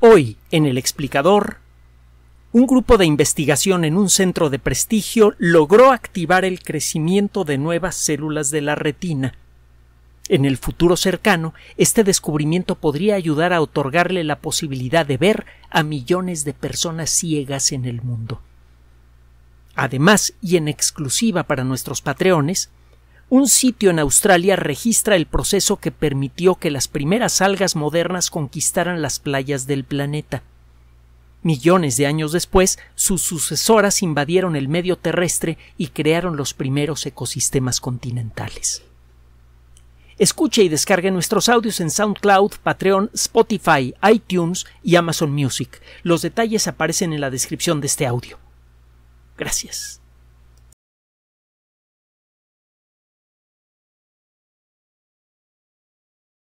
Hoy, en el explicador, un grupo de investigación en un centro de prestigio logró activar el crecimiento de nuevas células de la retina. En el futuro cercano, este descubrimiento podría ayudar a otorgarle la posibilidad de ver a millones de personas ciegas en el mundo. Además, y en exclusiva para nuestros patreones, un sitio en Australia registra el proceso que permitió que las primeras algas modernas conquistaran las playas del planeta. Millones de años después, sus sucesoras invadieron el medio terrestre y crearon los primeros ecosistemas continentales. Escuche y descargue nuestros audios en SoundCloud, Patreon, Spotify, iTunes y Amazon Music. Los detalles aparecen en la descripción de este audio. Gracias.